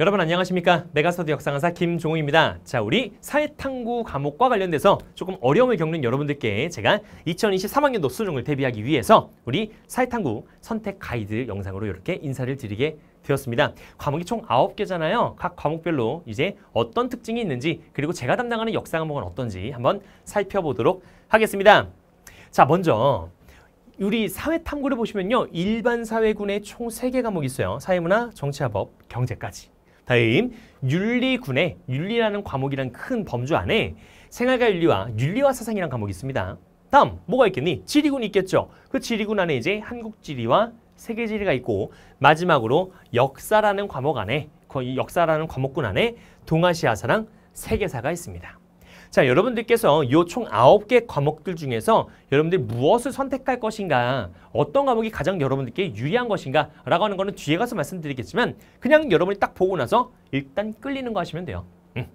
여러분 안녕하십니까 메가스터디 역사강사 김종우입니다 자 우리 사회탐구 과목과 관련돼서 조금 어려움을 겪는 여러분들께 제가 2023학년도 수능을 대비하기 위해서 우리 사회탐구 선택 가이드 영상으로 이렇게 인사를 드리게 되었습니다. 과목이 총 아홉 개잖아요각 과목별로 이제 어떤 특징이 있는지 그리고 제가 담당하는 역사 과목은 어떤지 한번 살펴보도록 하겠습니다. 자 먼저 우리 사회탐구를 보시면요. 일반 사회군의총 세 개 과목이 있어요. 사회문화, 정치화법, 경제까지. 다음 윤리군의 윤리라는 과목이란 큰 범주 안에 생활과 윤리와 윤리와 사상이란 과목이 있습니다. 다음 뭐가 있겠니? 지리군 이 있겠죠. 그 지리군 안에 이제 한국 지리와 세계 지리가 있고 마지막으로 역사라는 과목 안에 역사라는 과목군 안에 동아시아사랑 세계사가 있습니다. 자, 여러분들께서 요 총 9개 과목들 중에서 여러분들이 무엇을 선택할 것인가, 어떤 과목이 가장 여러분들께 유리한 것인가 라고 하는 거는 뒤에 가서 말씀드리겠지만 그냥 여러분이 딱 보고 나서 일단 끌리는 거 하시면 돼요. 음.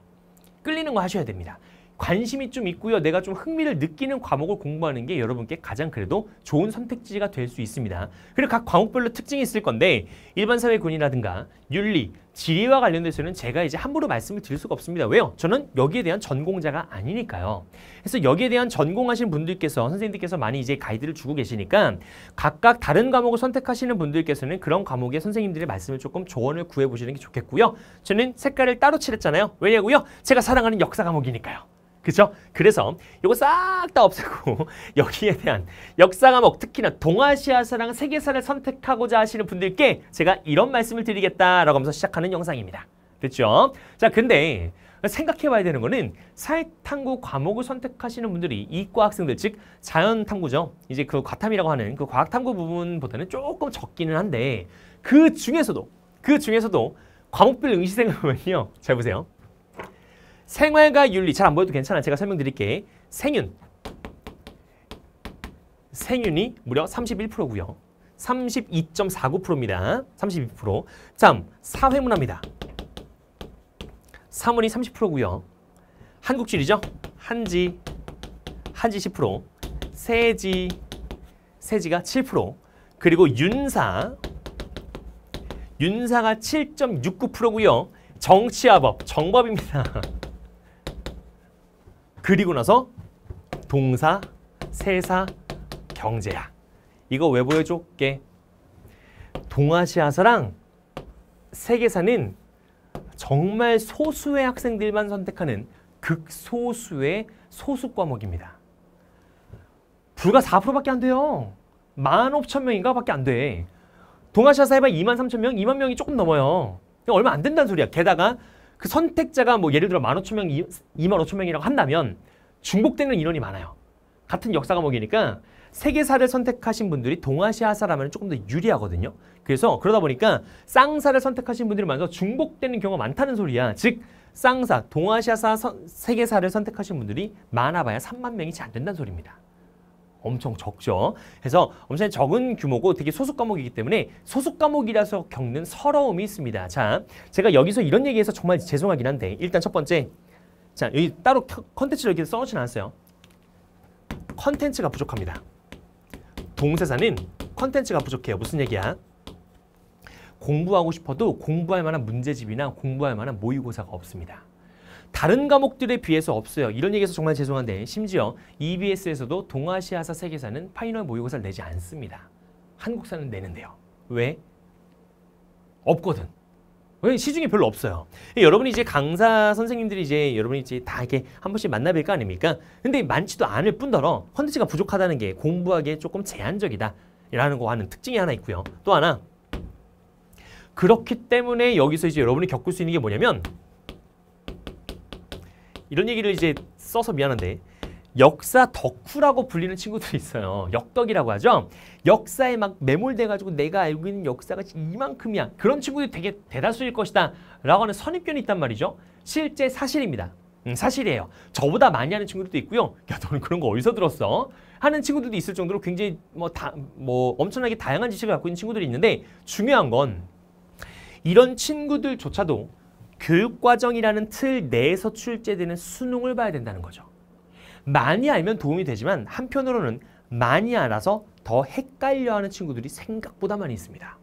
끌리는 거 하셔야 됩니다. 관심이 좀 있고요. 내가 좀 흥미를 느끼는 과목을 공부하는 게 여러분께 가장 그래도 좋은 선택지가 될 수 있습니다. 그리고 각 과목별로 특징이 있을 건데 일반사회군이라든가 윤리, 지리와 관련돼서는 제가 이제 함부로 말씀을 드릴 수가 없습니다. 왜요? 저는 여기에 대한 전공자가 아니니까요. 그래서 여기에 대한 전공하신 분들께서 선생님들께서 많이 이제 가이드를 주고 계시니까 각각 다른 과목을 선택하시는 분들께서는 그런 과목의 선생님들의 말씀을 조금 조언을 구해보시는 게 좋겠고요. 저는 색깔을 따로 칠했잖아요. 왜냐고요? 제가 사랑하는 역사 과목이니까요. 그죠? 그래서 이거 싹 다 없애고 여기에 대한 역사 과목 특히나 동아시아사랑 세계사를 선택하고자 하시는 분들께 제가 이런 말씀을 드리겠다라고 하면서 시작하는 영상입니다. 됐죠? 자, 근데 생각해봐야 되는 거는 사회탐구 과목을 선택하시는 분들이 이과 학생들, 즉 자연탐구죠. 이제 그 과탐이라고 하는 그 과학탐구 부분보다는 조금 적기는 한데 그 중에서도 그 중에서도 과목별 응시생을 보면요. 잘 보세요. 생활과 윤리 잘 안 보여도 괜찮아 제가 설명드릴게. 생윤. 생윤이 무려 31%고요. 32.49%입니다. 32%. 참 사회문화입니다. 사문이 30%고요. 한국지리죠? 한지, 한지 10%, 세지, 세지가 7%, 그리고 윤사, 윤사가 7.69%고요. 정치와법 정법입니다. 그리고 나서 동사, 세사, 경제야. 이거 왜 보여줄게? 동아시아사랑 세계사는 정말 소수의 학생들만 선택하는 극소수의 소수 과목입니다. 불과 4%밖에 안 돼요. 15,000명인가 밖에 안 돼. 동아시아사 해봐 2만 3천 명, 2만 명이 조금 넘어요. 얼마 안 된다는 소리야. 게다가 그 선택자가 뭐 예를 들어 만 오천 명, 이만 오천 명이라고 한다면 중복되는 인원이 많아요. 같은 역사 과목이니까 세계사를 선택하신 분들이 동아시아 사람은 조금 더 유리하거든요. 그래서 그러다 보니까 쌍사를 선택하신 분들이 많아서 중복되는 경우가 많다는 소리야. 즉 쌍사, 동아시아사, 선, 세계사를 선택하신 분들이 많아봐야 3만 명이 잘안 된다는 소리입니다. 엄청 적죠. 그래서 엄청 적은 규모고 되게 소수 과목이기 때문에 소수 과목이라서 겪는 서러움이 있습니다. 자, 제가 여기서 이런 얘기해서 정말 죄송하긴 한데 일단 첫 번째, 자 여기 따로 컨텐츠를 이렇게 써놓진 않았어요. 컨텐츠가 부족합니다. 동사사는 컨텐츠가 부족해요. 무슨 얘기야? 공부하고 싶어도 공부할 만한 문제집이나 공부할 만한 모의고사가 없습니다. 다른 과목들에 비해서 없어요. 이런 얘기해서 정말 죄송한데 심지어 EBS에서도 동아시아사 세계사는 파이널 모의고사를 내지 않습니다. 한국사는 내는데요. 왜? 없거든. 왜 시중에 별로 없어요. 예, 여러분이 이제 강사 선생님들이 이제 여러분이 이제 다 이렇게 한 번씩 만나뵐 거 아닙니까? 근데 많지도 않을 뿐더러 컨텐츠가 부족하다는 게 공부하기에 조금 제한적이다. 라는 거 하는 특징이 하나 있고요. 또 하나 그렇기 때문에 여기서 이제 여러분이 겪을 수 있는 게 뭐냐면 이런 얘기를 이제 써서 미안한데 역사 덕후라고 불리는 친구들이 있어요. 역덕이라고 하죠. 역사에 막 매몰돼가지고 내가 알고 있는 역사가 이만큼이야. 그런 친구들이 되게 대다수일 것이다. 라고 하는 선입견이 있단 말이죠. 실제 사실입니다. 음, 사실이에요. 저보다 많이 하는 친구들도 있고요. 야, 너는 그런 거 어디서 들었어? 하는 친구들도 있을 정도로 굉장히 뭐, 다, 뭐 엄청나게 다양한 지식을 갖고 있는 친구들이 있는데 중요한 건 이런 친구들조차도 교육과정이라는 틀 내에서 출제되는 수능을 봐야 된다는 거죠. 많이 알면 도움이 되지만 한편으로는 많이 알아서 더 헷갈려하는 친구들이 생각보다 많이 있습니다.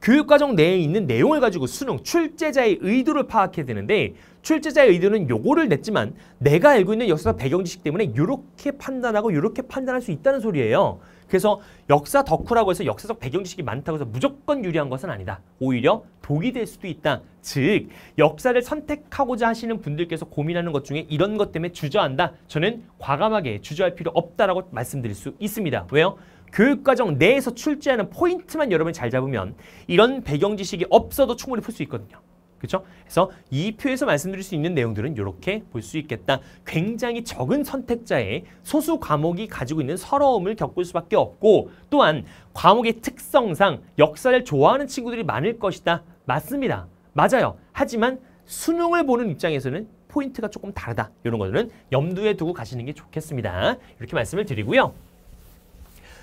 교육과정 내에 있는 내용을 가지고 수능 출제자의 의도를 파악해야 되는데 출제자의 의도는 요거를 냈지만 내가 알고 있는 역사 배경 지식 때문에 이렇게 판단하고 이렇게 판단할 수 있다는 소리예요. 그래서 역사 덕후라고 해서 역사적 배경 지식이 많다고 해서 무조건 유리한 것은 아니다. 오히려 독이 될 수도 있다. 즉 역사를 선택하고자 하시는 분들께서 고민하는 것 중에 이런 것 때문에 주저한다. 저는 과감하게 주저할 필요 없다라고 말씀드릴 수 있습니다. 왜요? 교육과정 내에서 출제하는 포인트만 여러분이 잘 잡으면 이런 배경 지식이 없어도 충분히 풀 수 있거든요. 그렇죠? 그래서 이 표에서 말씀드릴 수 있는 내용들은 이렇게 볼 수 있겠다. 굉장히 적은 선택자의 소수 과목이 가지고 있는 서러움을 겪을 수밖에 없고 또한 과목의 특성상 역사를 좋아하는 친구들이 많을 것이다. 맞습니다. 맞아요. 하지만 수능을 보는 입장에서는 포인트가 조금 다르다. 이런 거는 염두에 두고 가시는 게 좋겠습니다. 이렇게 말씀을 드리고요.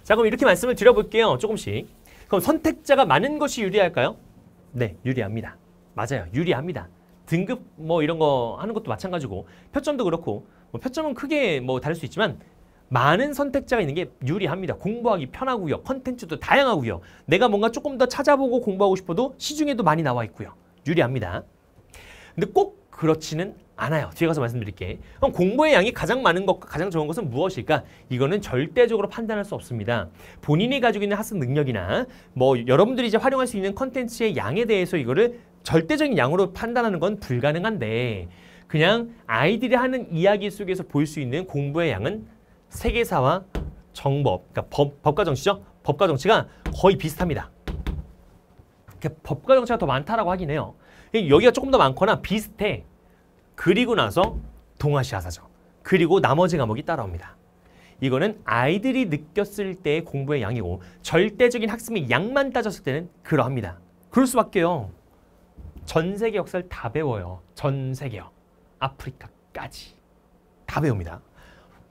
자 그럼 이렇게 말씀을 드려볼게요. 조금씩. 그럼 선택자가 많은 것이 유리할까요? 네, 유리합니다. 맞아요. 유리합니다. 등급 뭐 이런 거 하는 것도 마찬가지고 표점도 그렇고 뭐 표점은 크게 뭐 다를 수 있지만 많은 선택자가 있는 게 유리합니다. 공부하기 편하고요. 컨텐츠도 다양하고요. 내가 뭔가 조금 더 찾아보고 공부하고 싶어도 시중에도 많이 나와 있고요. 유리합니다. 근데 꼭 그렇지는 않아요. 뒤에 가서 말씀드릴게. 그럼 공부의 양이 가장 많은 것과 가장 적은 것은 무엇일까? 이거는 절대적으로 판단할 수 없습니다. 본인이 가지고 있는 학습 능력이나 뭐 여러분들이 이제 활용할 수 있는 컨텐츠의 양에 대해서 이거를 절대적인 양으로 판단하는 건 불가능한데 그냥 아이들이 하는 이야기 속에서 볼 수 있는 공부의 양은 세계사와 정법, 그러니까 법, 법과 정치죠. 법과 정치가 거의 비슷합니다. 그러니까 법과 정치가 더 많다라고 하긴 해요. 여기가 조금 더 많거나 비슷해. 그리고 나서 동아시아사죠. 그리고 나머지 과목이 따라옵니다. 이거는 아이들이 느꼈을 때 공부의 양이고 절대적인 학습의 양만 따졌을 때는 그러합니다. 그럴 수밖에요. 전 세계 역사를 다 배워요. 전 세계요. 아프리카까지. 다 배웁니다.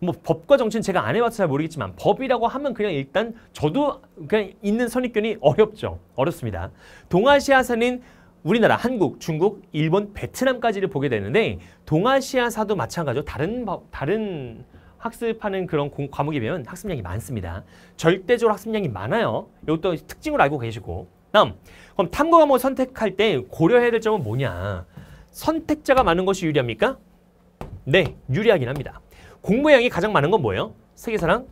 뭐 법과 정치는 제가 안 해봐서 잘 모르겠지만 법이라고 하면 그냥 일단 저도 그냥 있는 선입견이 어렵죠. 어렵습니다. 동아시아사는 우리나라, 한국, 중국, 일본, 베트남까지를 보게 되는데 동아시아사도 마찬가지로 다른 다른 학습하는 그런 공, 과목에 비하면 학습량이 많습니다. 절대적으로 학습량이 많아요. 이것도 특징으로 알고 계시고 다음 그럼 탐구 과목 뭐 선택할 때 고려해야 될 점은 뭐냐? 선택자가 많은 것이 유리합니까? 네, 유리하긴 합니다. 공부 양이 가장 많은 건 뭐예요? 세계사랑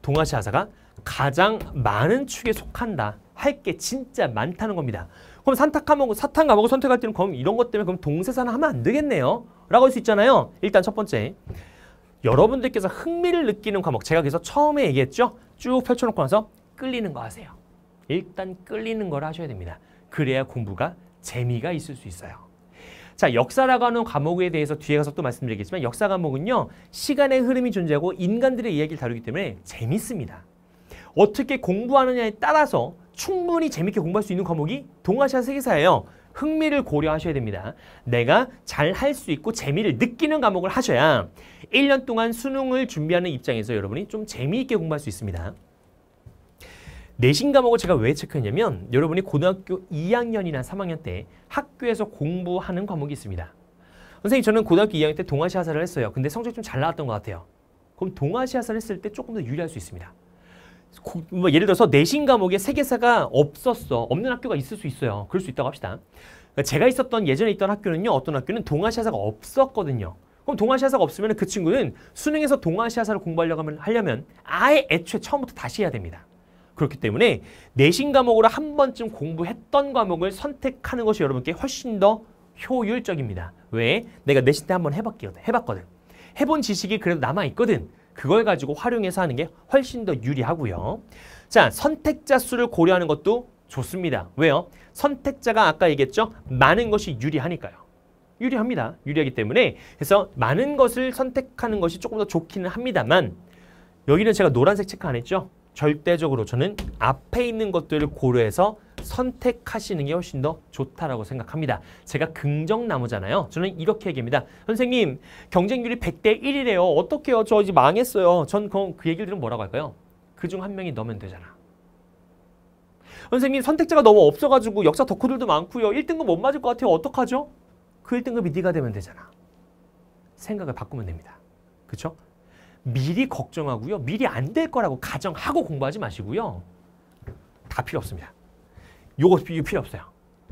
동아시아사가 가장 많은 축에 속한다. 할 게 진짜 많다는 겁니다. 그럼 산탁 과목, 사탕 과목을 선택할 때는 그럼 이런 것 때문에 그럼 동세사는 하면 안 되겠네요. 라고 할 수 있잖아요. 일단 첫 번째. 여러분들께서 흥미를 느끼는 과목, 제가 그래서 처음에 얘기했죠? 쭉 펼쳐놓고 나서 끌리는 거 하세요. 일단 끌리는 걸 하셔야 됩니다. 그래야 공부가 재미가 있을 수 있어요. 자, 역사라고 하는 과목에 대해서 뒤에 가서 또 말씀드리겠지만 역사 과목은요. 시간의 흐름이 존재하고 인간들의 이야기를 다루기 때문에 재밌습니다. 어떻게 공부하느냐에 따라서 충분히 재밌게 공부할 수 있는 과목이 동아시아 세계사예요. 흥미를 고려하셔야 됩니다. 내가 잘 할 수 있고 재미를 느끼는 과목을 하셔야 1년 동안 수능을 준비하는 입장에서 여러분이 좀 재미있게 공부할 수 있습니다. 내신 과목을 제가 왜 체크했냐면 여러분이 고등학교 2학년이나 3학년 때 학교에서 공부하는 과목이 있습니다. 선생님 저는 고등학교 2학년 때 동아시아사를 했어요. 근데 성적이 좀 잘 나왔던 것 같아요. 그럼 동아시아사를 했을 때 조금 더 유리할 수 있습니다. 고, 뭐 예를 들어서 내신 과목에 세계사가 없었어. 없는 학교가 있을 수 있어요. 그럴 수 있다고 합시다. 그러니까 제가 있었던 예전에 있던 학교는요. 어떤 학교는 동아시아사가 없었거든요. 그럼 동아시아사가 없으면 그 친구는 수능에서 동아시아사를 공부하려고 하면, 하려면 아예 애초에 처음부터 다시 해야 됩니다. 그렇기 때문에 내신 과목으로 한 번쯤 공부했던 과목을 선택하는 것이 여러분께 훨씬 더 효율적입니다. 왜? 내가 내신 때 한 번 해봤거든. 해본 지식이 그래도 남아있거든. 그걸 가지고 활용해서 하는 게 훨씬 더 유리하고요. 자, 선택자 수를 고려하는 것도 좋습니다. 왜요? 선택자가 아까 얘기했죠? 많은 것이 유리하니까요. 유리합니다. 유리하기 때문에 그래서 많은 것을 선택하는 것이 조금 더 좋기는 합니다만 여기는 제가 노란색 체크 안 했죠? 절대적으로 저는 앞에 있는 것들을 고려해서 선택하시는 게 훨씬 더 좋다라고 생각합니다. 제가 긍정나무잖아요. 저는 이렇게 얘기합니다. 선생님, 경쟁률이 100대 1이래요. 어떡해요? 저 이제 망했어요. 전그 그, 얘기를 들으면 뭐라고 할까요? 그 중 한 명이 넣으면 되잖아. 선생님, 선택자가 너무 없어가지고 역사 덕후들도 많고요. 1등급 못 맞을 것 같아요. 어떡하죠? 그 1등급이 네가 되면 되잖아. 생각을 바꾸면 됩니다. 그렇죠? 미리 걱정하고요. 미리 안 될 거라고 가정하고 공부하지 마시고요. 다 필요 없습니다. 요거 필요 없어요.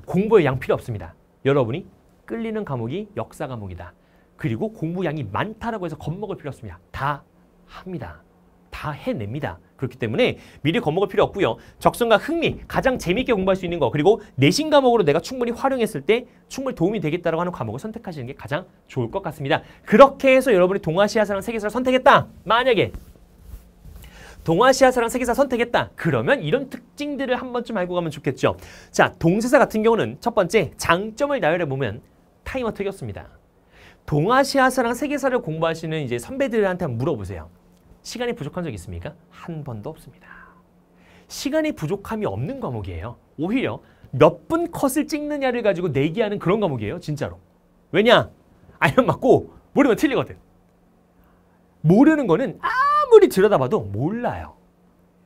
공부의 양 필요 없습니다. 여러분이 끌리는 과목이 역사 과목이다. 그리고 공부량이 많다라고 해서 겁먹을 필요 없습니다. 다 합니다. 다 해냅니다. 그렇기 때문에 미리 겁먹을 필요 없고요. 적성과 흥미, 가장 재미있게 공부할 수 있는 거 그리고 내신 과목으로 내가 충분히 활용했을 때 충분히 도움이 되겠다라고 하는 과목을 선택하시는 게 가장 좋을 것 같습니다. 그렇게 해서 여러분이 동아시아사랑 세계사를 선택했다. 만약에 동아시아사랑 세계사 선택했다. 그러면 이런 특징들을 한 번쯤 알고 가면 좋겠죠. 자, 동세사 같은 경우는 첫 번째 장점을 나열해 보면 타이머 특이었습니다. 동아시아사랑 세계사를 공부하시는 이제 선배들한테 물어보세요. 시간이 부족한 적 있습니까? 한 번도 없습니다. 시간이 부족함이 없는 과목이에요. 오히려 몇 분 컷을 찍느냐를 가지고 내기하는 그런 과목이에요. 진짜로. 왜냐? 알면 맞고 모르면 틀리거든. 모르는 거는 아무리 들여다봐도 몰라요.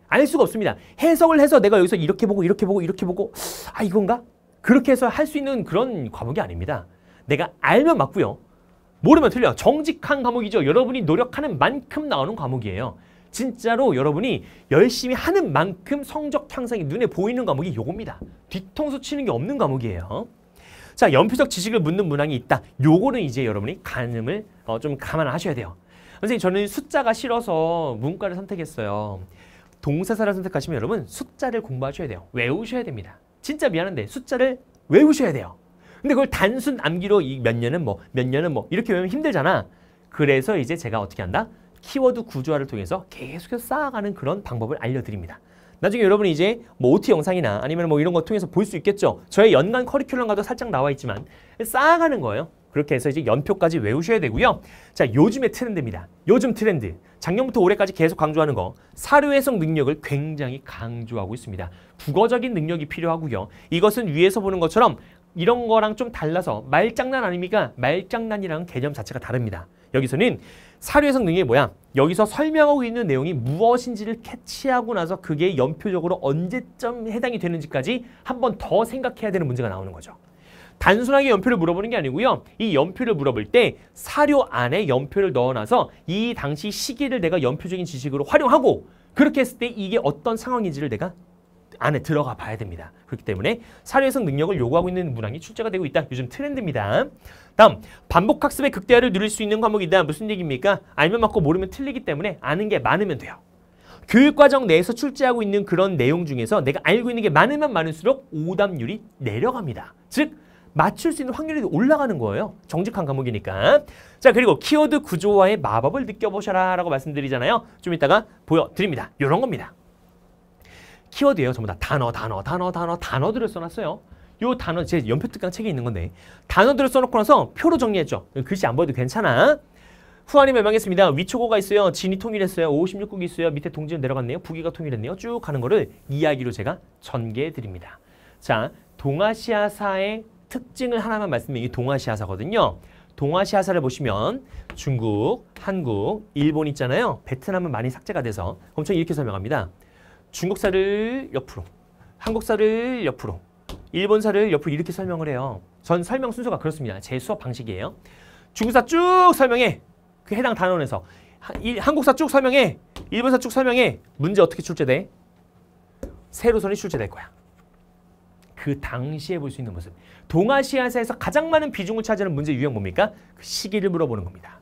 알 수가 없습니다. 해석을 해서 내가 여기서 이렇게 보고 이렇게 보고 이렇게 보고 아 이건가? 그렇게 해서 할 수 있는 그런 과목이 아닙니다. 내가 알면 맞고요. 모르면 틀려. 정직한 과목이죠. 여러분이 노력하는 만큼 나오는 과목이에요. 진짜로 여러분이 열심히 하는 만큼 성적 향상이 눈에 보이는 과목이 요겁니다. 뒤통수 치는 게 없는 과목이에요. 자, 연필적 지식을 묻는 문항이 있다. 요거는 이제 여러분이 가늠을 어, 좀 감안하셔야 돼요. 선생님, 저는 숫자가 싫어서 문과를 선택했어요. 동사사를 선택하시면 여러분 숫자를 공부하셔야 돼요. 외우셔야 됩니다. 진짜 미안한데 숫자를 외우셔야 돼요. 근데 그걸 단순 암기로 이 몇 년은 뭐, 몇 년은 뭐 이렇게 외우면 힘들잖아. 그래서 이제 제가 어떻게 한다? 키워드 구조화를 통해서 계속해서 쌓아가는 그런 방법을 알려드립니다. 나중에 여러분이 이제 뭐 OT 영상이나 아니면 뭐 이런 거 통해서 볼 수 있겠죠. 저의 연간 커리큘럼과도 살짝 나와 있지만 쌓아가는 거예요. 그렇게 해서 이제 연표까지 외우셔야 되고요. 자, 요즘의 트렌드입니다. 요즘 트렌드. 작년부터 올해까지 계속 강조하는 거. 사료 해석 능력을 굉장히 강조하고 있습니다. 국어적인 능력이 필요하고요. 이것은 위에서 보는 것처럼 이런 거랑 좀 달라서 말장난 아닙니까? 말장난이랑 개념 자체가 다릅니다. 여기서는 사료해석 능력이 뭐야? 여기서 설명하고 있는 내용이 무엇인지를 캐치하고 나서 그게 연표적으로 언제쯤 해당이 되는지까지 한 번 더 생각해야 되는 문제가 나오는 거죠. 단순하게 연표를 물어보는 게 아니고요. 이 연표를 물어볼 때 사료 안에 연표를 넣어놔서 이 당시 시기를 내가 연표적인 지식으로 활용하고 그렇게 했을 때 이게 어떤 상황인지를 내가 안에 들어가 봐야 됩니다. 그렇기 때문에 사례성 능력을 요구하고 있는 문항이 출제가 되고 있다. 요즘 트렌드입니다. 다음, 반복학습의 극대화를 누릴 수 있는 과목이다. 무슨 얘기입니까? 알면 맞고 모르면 틀리기 때문에 아는 게 많으면 돼요. 교육과정 내에서 출제하고 있는 그런 내용 중에서 내가 알고 있는 게 많으면 많을수록 오답률이 내려갑니다. 즉, 맞출 수 있는 확률이 올라가는 거예요. 정직한 과목이니까. 자, 그리고 키워드 구조와의 마법을 느껴보셔라 라고 말씀드리잖아요. 좀 이따가 보여드립니다. 이런 겁니다. 키워드예요. 전부 다 단어, 단어, 단어, 단어, 단어들을 써놨어요. 요 단어, 제 연표 특강 책에 있는 건데 단어들을 써놓고 나서 표로 정리했죠. 글씨 안 보여도 괜찮아. 후한이 멸망했습니다. 위초고가 있어요. 진이 통일했어요. 56국이 있어요. 밑에 동지는 내려갔네요. 북위가 통일했네요. 쭉 가는 거를 이야기로 제가 전개해드립니다. 자, 동아시아사의 특징을 하나만 말씀드리면 이 동아시아사거든요. 동아시아사를 보시면 중국, 한국, 일본 있잖아요. 베트남은 많이 삭제가 돼서 엄청 이렇게 설명합니다. 중국사를 옆으로, 한국사를 옆으로, 일본사를 옆으로 이렇게 설명을 해요. 전 설명 순서가 그렇습니다. 제 수업 방식이에요. 중국사 쭉 설명해. 그 해당 단원에서. 한국사 쭉 설명해. 일본사 쭉 설명해. 문제 어떻게 출제돼? 세로선이 출제될 거야. 그 당시에 볼 수 있는 모습. 동아시아에서 가장 많은 비중을 차지하는 문제 유형 뭡니까? 그 시기를 물어보는 겁니다.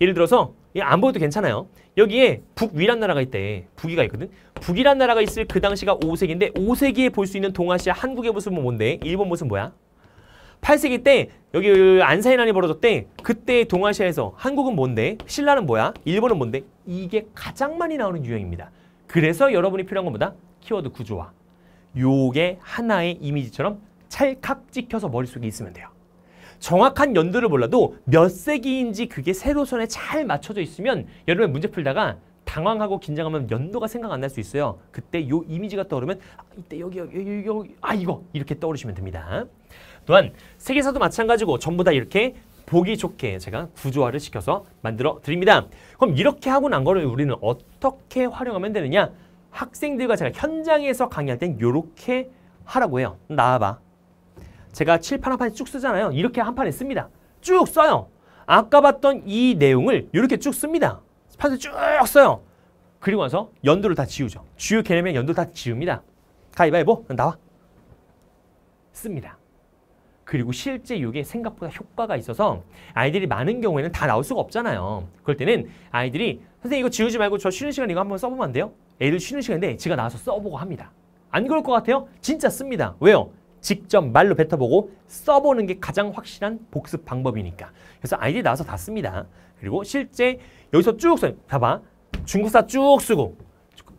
예를 들어서 안 보여도 괜찮아요. 여기에 북위란 나라가 있대. 북위가 있거든. 북이란 나라가 있을 그 당시가 5세기인데 5세기에 볼 수 있는 동아시아 한국의 모습은 뭐 뭔데? 일본 모습 뭐야? 8세기 때 여기 그 안사이란이 벌어졌대. 그때 동아시아에서 한국은 뭔데? 신라는 뭐야? 일본은 뭔데? 이게 가장 많이 나오는 유형입니다. 그래서 여러분이 필요한 건 뭐다? 키워드 구조화. 요게 하나의 이미지처럼 찰칵 찍혀서 머릿속에 있으면 돼요. 정확한 연도를 몰라도 몇 세기인지 그게 세로선에 잘 맞춰져 있으면 여러분 문제 풀다가 당황하고 긴장하면 연도가 생각 안 날 수 있어요. 그때 이 이미지가 떠오르면 아, 이때 여기 여기 여기, 여기 아 이거 이렇게 떠오르시면 됩니다. 또한 세계사도 마찬가지고 전부 다 이렇게 보기 좋게 제가 구조화를 시켜서 만들어 드립니다. 그럼 이렇게 하고 난 거를 우리는 어떻게 활용하면 되느냐? 학생들과 제가 현장에서 강의할 땐 이렇게 하라고 해요. 나와봐. 제가 칠판 한 판에 쭉 쓰잖아요. 이렇게 한 판에 씁니다. 쭉 써요. 아까 봤던 이 내용을 이렇게 쭉 씁니다. 팥을 쭉 써요. 그리고 나서 연도를다 지우죠. 주요 개념의 연두 다 지웁니다. 가위바위보 나와. 씁니다. 그리고 실제 이게 생각보다 효과가 있어서 아이들이 많은 경우에는 다 나올 수가 없잖아요. 그럴 때는 아이들이 선생님 이거 지우지 말고 저 쉬는 시간 이거 한번 써보면 안 돼요? 애들 쉬는 시간인데 지가 나와서 써보고 합니다. 안 그럴 것 같아요? 진짜 씁니다. 왜요? 직접 말로 뱉어보고 써보는 게 가장 확실한 복습 방법이니까. 그래서 아이디 나와서 다 씁니다. 그리고 실제 여기서 쭉 써요. 봐봐. 중국사 쭉 쓰고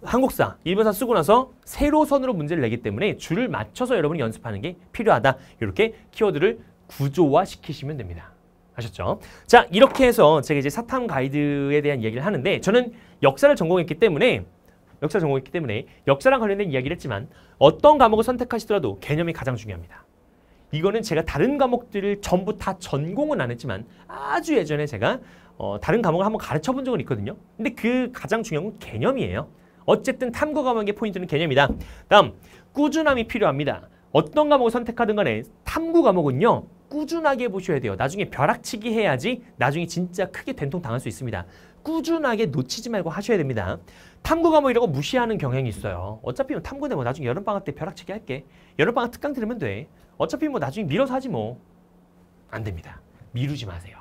한국사, 일본사 쓰고 나서 세로 선으로 문제를 내기 때문에 줄을 맞춰서 여러분이 연습하는 게 필요하다. 이렇게 키워드를 구조화 시키시면 됩니다. 아셨죠? 자, 이렇게 해서 제가 이제 사탐 가이드에 대한 얘기를 하는데 저는 역사를 전공했기 때문에 역사 전공했기 때문에 역사랑 관련된 이야기를 했지만 어떤 과목을 선택하시더라도 개념이 가장 중요합니다. 이거는 제가 다른 과목들을 전부 다 전공은 안 했지만 아주 예전에 제가 어, 다른 과목을 한번 가르쳐 본 적은 있거든요. 근데 그 가장 중요한 건 개념이에요. 어쨌든 탐구 과목의 포인트는 개념이다. 다음, 꾸준함이 필요합니다. 어떤 과목을 선택하든 간에 탐구 과목은요. 꾸준하게 보셔야 돼요. 나중에 벼락치기 해야지 나중에 진짜 크게 된통 당할 수 있습니다. 꾸준하게 놓치지 말고 하셔야 됩니다. 탐구 과목이라고 무시하는 경향이 있어요. 어차피 뭐 탐구는 뭐 나중에 여름방학 때 벼락치기 할게. 여름방학 특강 들으면 돼. 어차피 뭐 나중에 밀어서 하지 뭐. 안 됩니다. 미루지 마세요.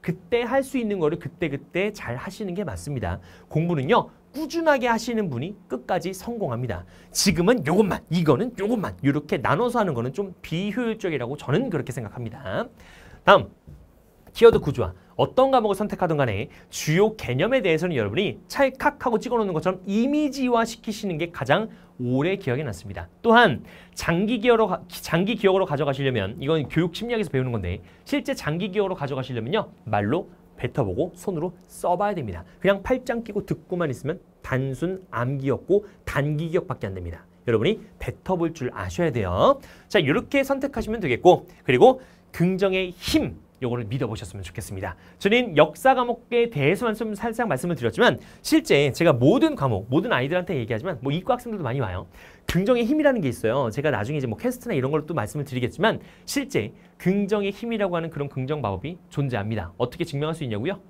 그때 할 수 있는 거를 그때그때 잘 하시는 게 맞습니다. 공부는요. 꾸준하게 하시는 분이 끝까지 성공합니다. 지금은 요것만, 이거는 요것만 이렇게 나눠서 하는 거는 좀 비효율적이라고 저는 그렇게 생각합니다. 다음, 키워드 구조화. 어떤 과목을 선택하든 간에 주요 개념에 대해서는 여러분이 찰칵하고 찍어놓는 것처럼 이미지화 시키시는 게 가장 오래 기억에 났습니다 또한 장기 기억으로, 장기 기억으로 가져가시려면 이건 교육 심리학에서 배우는 건데 실제 장기 기억으로 가져가시려면요. 말로 뱉어보고 손으로 써봐야 됩니다. 그냥 팔짱 끼고 듣고만 있으면 단순 암기였고 단기 기억밖에 안 됩니다. 여러분이 뱉어볼 줄 아셔야 돼요. 자, 이렇게 선택하시면 되겠고 그리고 긍정의 힘 요거를 믿어보셨으면 좋겠습니다. 저는 역사 과목에 대해서만 좀 살짝 말씀을 드렸지만 실제 제가 모든 과목, 모든 아이들한테 얘기하지만 뭐 이과 학생들도 많이 와요. 긍정의 힘이라는 게 있어요. 제가 나중에 이제 뭐 퀘스트나 이런 걸또 말씀을 드리겠지만 실제 긍정의 힘이라고 하는 그런 긍정 마법이 존재합니다. 어떻게 증명할 수 있냐고요?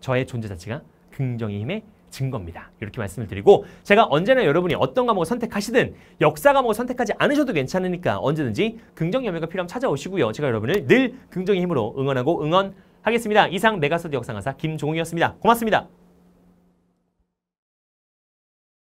저의 존재 자체가 긍정의 힘에 증거입니다. 이렇게 말씀을 드리고 제가 언제나 여러분이 어떤 과목을 선택하시든 역사 과목을 선택하지 않으셔도 괜찮으니까 언제든지 긍정 여매가 필요하면 찾아오시고요. 제가 여러분을 늘 긍정의 힘으로 응원하고 응원하겠습니다. 이상 메가스터디 역사강사 김종욱이었습니다. 고맙습니다.